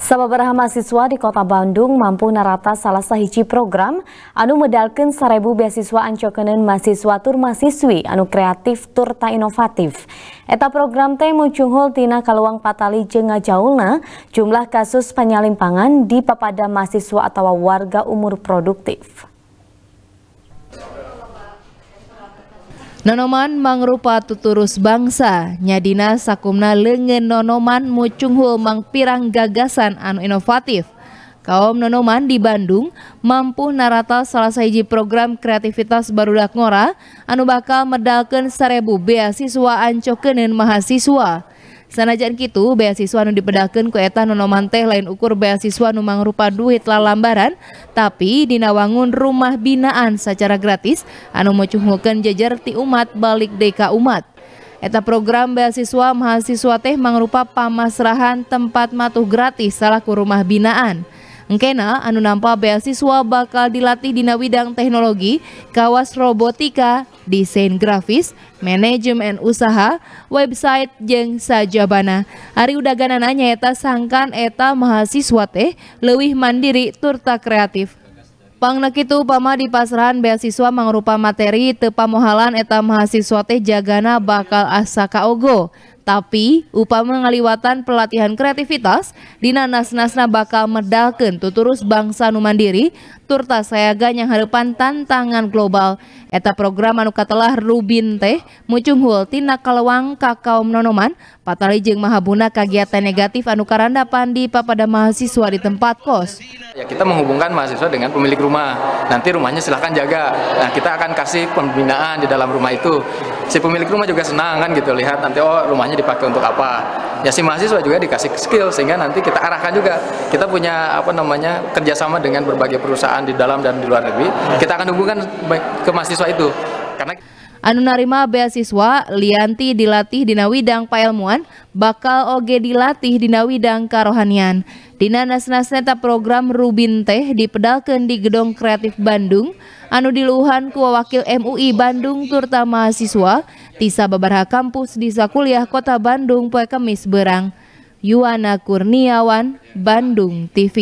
Sebeberapa mahasiswa di kota Bandung mampu narata salah sahiji program anu medalkan seribu beasiswa ancokenen mahasiswa tur mahasiswi anu kreatif tur ta inovatif. Eta program teh muncul tina kaluang patali jenga jauhna jumlah kasus penyalimpangan di papada mahasiswa atau warga umur produktif. Nonoman mangrupa tuturus bangsa, nyadina sakumna lengen nonoman mucunghul mangpirang gagasan anu inovatif. Kaum nonoman di Bandung mampu narata salah saiji program kreativitas barudak ngora anu bakal medalkan seribu beasiswa ancokenin mahasiswa. Sanajan kitu beasiswa nu dibedakan ku eta nu teh lain ukur beasiswa nu mangrupa duit lalambaran tapi dinawangun rumah binaan secara gratis anu mecuhungkeun jejer ti umat balik deka umat. Eta program beasiswa mahasiswa teh mangrupa pamasrahan tempat matuh gratis ku rumah binaan. Engkena anu nampak beasiswa bakal dilatih dina bidang teknologi, kawas robotika, desain grafis, manajemen usaha, website jeng sajabana. Ari udagana nanya eta sangkan eta mahasiswa teh lebih mandiri turta kreatif. Pangnak itu upama di pasaran beasiswa mangrupa materi tepamohalan eta mahasiswa teh jagana bakal asa kaogo. Tapi, upama ngaliwatan pelatihan kreativitas, Dina nasnasna bakal medalkan tuturus bangsa nu mandiri, turta sayaga yang hadapan tantangan global. Eta program anuka telah Rubin teh, mucunghul tina kalewang kakao menonoman nonoman, patali jeung mahabuna kegiatan negatif anuka karandapan di papada mahasiswa di tempat kos. Ya kita menghubungkan mahasiswa dengan pemilik rumah, nanti rumahnya silahkan jaga. Nah kita akan kasih pembinaan di dalam rumah itu si pemilik rumah juga senang kan gitu lihat nanti oh rumahnya dipakai untuk apa ya si mahasiswa juga dikasih skill sehingga nanti kita arahkan juga kita punya apa namanya kerjasama dengan berbagai perusahaan di dalam dan di luar negeri kita akan hubungkan ke mahasiswa itu karena Anu narima beasiswa, Lianti dilatih dina widang pailmuan, bakal oge dilatih dina widang karohanian. Dina nasnasneta program Rubin teh dipedalkan di Gedong Kreatif Bandung, anu diluhan ku wakil MUI Bandung turta mahasiswa, tisa babarha kampus di Sakuliah Kota Bandung poe Berang. Yuwana Kurniawan, Bandung TV.